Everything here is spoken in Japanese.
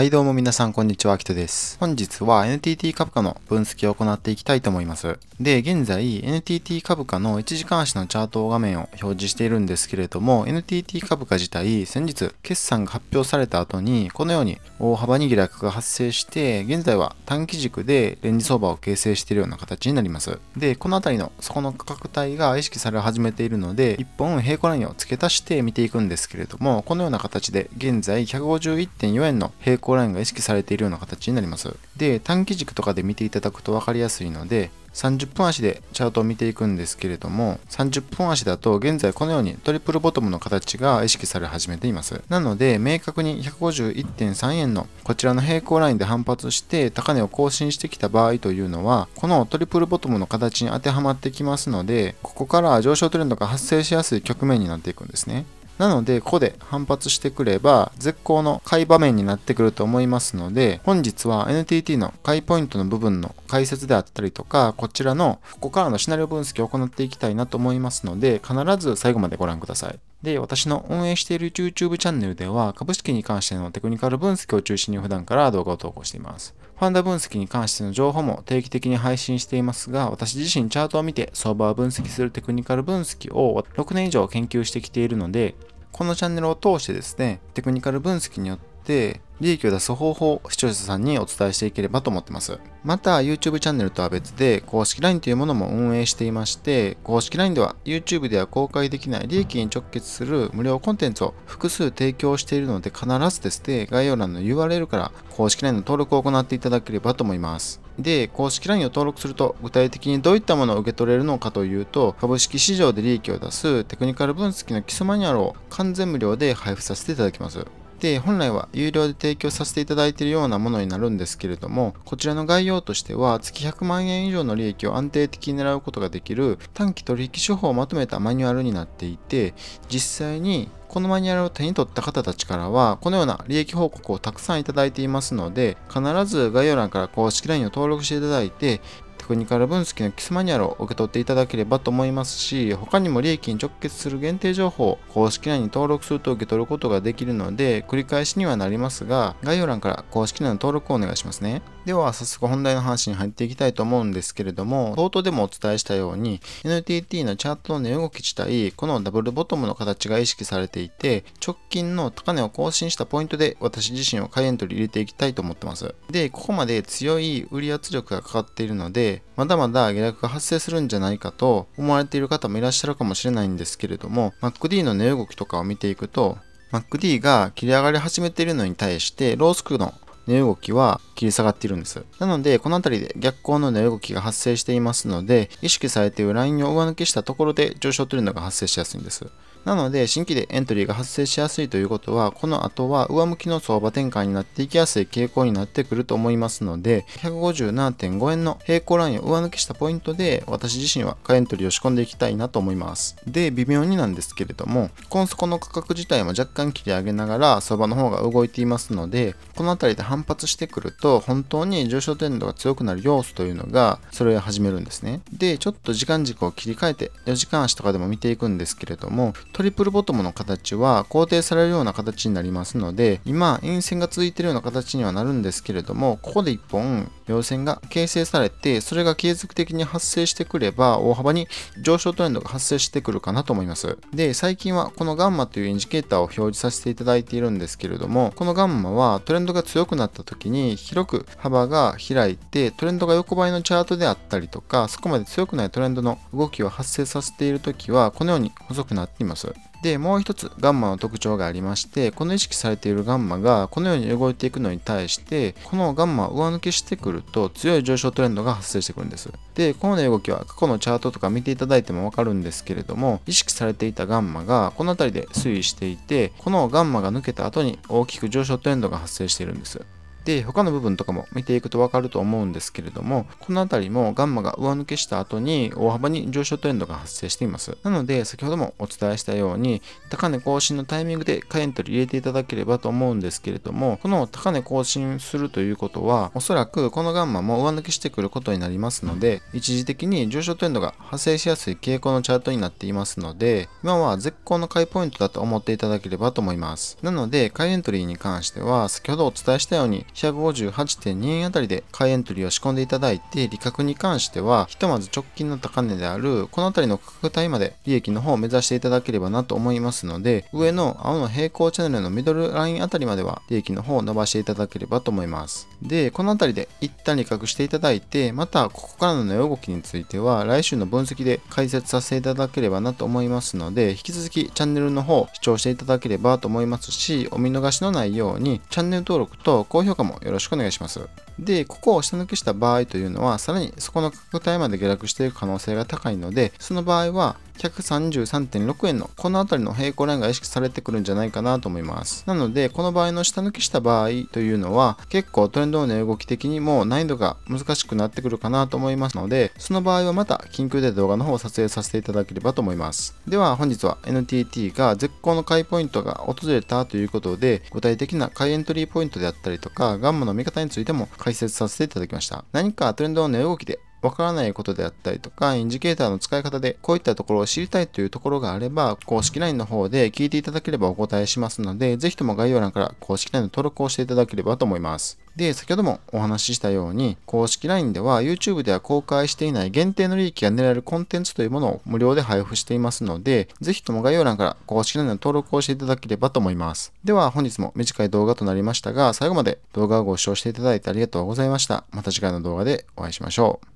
はいどうも皆さんこんにちは、アキトです。本日は NTT 株価の分析を行っていきたいと思います。で、現在 NTT 株価の1時間足のチャート画面を表示しているんですけれども、NTT 株価自体先日決算が発表された後にこのように大幅に下落が発生して、現在は短期軸でレンジ相場を形成しているような形になります。で、この辺りのそこの価格帯が意識され始めているので、1本平行ラインを付け足して見ていくんですけれども、このような形で現在151.4円の平行行ラインが意識されているような形になります。で、短期軸とかで見ていただくと分かりやすいので、30分足でチャートを見ていくんですけれども30分足だと現在このようにトリプルボトムの形が意識され始めていますなので明確に151.3円のこちらの平行ラインで反発して高値を更新してきた場合というのはこのトリプルボトムの形に当てはまってきますのでここから上昇トレンドが発生しやすい局面になっていくんですねなので、ここで反発してくれば、絶好の買い場面になってくると思いますので、本日は NTT の買いポイントの部分の解説であったりとか、こちらのここからのシナリオ分析を行っていきたいなと思いますので、必ず最後までご覧ください。で、私の運営している YouTube チャンネルでは、株式に関してのテクニカル分析を中心に普段から動画を投稿しています。ファンダ分析に関しての情報も定期的に配信していますが、私自身チャートを見て相場を分析するテクニカル分析を6年以上研究してきているので、このチャンネルを通してですね、テクニカル分析によって、利益を出す方法を視聴者さんにお伝えしていければと思ってます。また、YouTube チャンネルとは別で、公式 LINE というものも運営していまして、公式 LINE では YouTube では公開できない利益に直結する無料コンテンツを複数提供しているので、必ずですね、概要欄の URL から公式 LINE の登録を行っていただければと思います。で、公式 LINE を登録すると、具体的にどういったものを受け取れるのかというと、株式市場で利益を出すテクニカル分析の基礎マニュアルを完全無料で配布させていただきます。で本来は有料で提供させていただいているようなものになるんですけれどもこちらの概要としては月100万円以上の利益を安定的に狙うことができる短期取引手法をまとめたマニュアルになっていて実際にこのマニュアルを手に取った方たちからは、このような利益報告をたくさんいただいていますので、必ず概要欄から公式 LINE を登録していただいて、国から分析のキスマニュアルを受け取っていただければと思いますし、他にも利益に直結する限定情報公式 LINE に登録すると受け取ることができるので、繰り返しにはなりますが、概要欄から公式 l i 内の登録をお願いしますね。では、早速本題の話に入っていきたいと思うんですけれども、冒頭でもお伝えしたように、NTT のチャートの値動き自体、このダブルボトムの形が意識されていて、直近の高値を更新したポイントで私自身を買いエントリー入れていきたいと思ってます。で、ここまで強い売り圧力がかかっているので、まだまだ下落が発生するんじゃないかと思われている方もいらっしゃるかもしれないんですけれども、MacD の値動きとかを見ていくと、MacD が切り上がり始めているのに対して、ロースクの値動きは切り下がっているんです。なので、この辺りで逆行の値動きが発生していますので、意識されているラインを上抜けしたところで上昇というのが発生しやすいんです。なので、新規でエントリーが発生しやすいということは、この後は上向きの相場展開になっていきやすい傾向になってくると思いますので、157.5円の平行ラインを上抜けしたポイントで、私自身は買いエントリーを仕込んでいきたいなと思います。で、微妙になんですけれども、今ンソの価格自体も若干切り上げながら、相場の方が動いていますので、この辺りで反発してくると、と本当に上昇トレンドが強くなる要素というのがそれを始めるんですねでちょっと時間軸を切り替えて4時間足とかでも見ていくんですけれどもトリプルボトムの形は肯定されるような形になりますので今陰線が続いているような形にはなるんですけれどもここで1本陽線が形成されてそれが継続的に発生してくれば大幅に上昇トレンドが発生してくるかなと思いますで最近はこのガンマというインジケーターを表示させていただいているんですけれどもこのガンマはトレンドが強くなった時に広く幅が開いてトレンドが横ばいのチャートであったりとかそこまで強くないトレンドの動きを発生させている時はこのように細くなっています。で、もう一つガンマの特徴がありまして、この意識されているガンマがこのように動いていくのに対して、このガンマを上抜けしてくると強い上昇トレンドが発生してくるんです。で、この動きは過去のチャートとか見ていただいてもわかるんですけれども、意識されていたガンマがこの辺りで推移していて、このガンマが抜けた後に大きく上昇トレンドが発生しているんです。で他の部分とかも見ていくと分かると思うんですけれどもこの辺りもガンマが上抜けした後に大幅に上昇トレンドが発生していますなので先ほどもお伝えしたように高値更新のタイミングで買いエントリー入れていただければと思うんですけれどもこの高値更新するということはおそらくこのガンマも上抜けしてくることになりますので一時的に上昇トレンドが発生しやすい傾向のチャートになっていますので今は絶好の買いポイントだと思っていただければと思いますなので買いエントリーに関しては先ほどお伝えしたように158.2円あたりで買いエントリーを仕込んでいただいて、利確に関しては、ひとまず直近の高値である、このあたりの価格帯まで利益の方を目指していただければなと思いますので、上の青の平行チャンネルのミドルラインあたりまでは利益の方を伸ばしていただければと思います。で、このあたりで一旦利確していただいて、またここからの値動きについては、来週の分析で解説させていただければなと思いますので、引き続きチャンネルの方、視聴していただければと思いますし、お見逃しのないように、チャンネル登録と高評価かもよろしくお願いします。で、ここを下抜けした場合というのは、さらにそこの価格帯まで下落していく可能性が高いので、その場合は、133.6円のこの辺りの平行ラインが意識されてくるんじゃないかなと思います。なので、この場合の下抜きした場合というのは結構トレンドの動き的にも難易度が難しくなってくるかなと思いますので、その場合はまた緊急で動画の方を撮影させていただければと思います。では本日は NTT が絶好の買いポイントが訪れたということで、具体的な買いエントリーポイントであったりとか、ガンマの見方についても解説させていただきました。何かトレンドの動きでわからないことであったりとか、インジケーターの使い方で、こういったところを知りたいというところがあれば、公式 LINE の方で聞いていただければお答えしますので、ぜひとも概要欄から公式 LINE の登録をしていただければと思います。で、先ほどもお話ししたように、公式 LINE では YouTube では公開していない限定の利益が狙えるコンテンツというものを無料で配布していますので、ぜひとも概要欄から公式 LINE の登録をしていただければと思います。では本日も短い動画となりましたが、最後まで動画をご視聴していただいてありがとうございました。また次回の動画でお会いしましょう。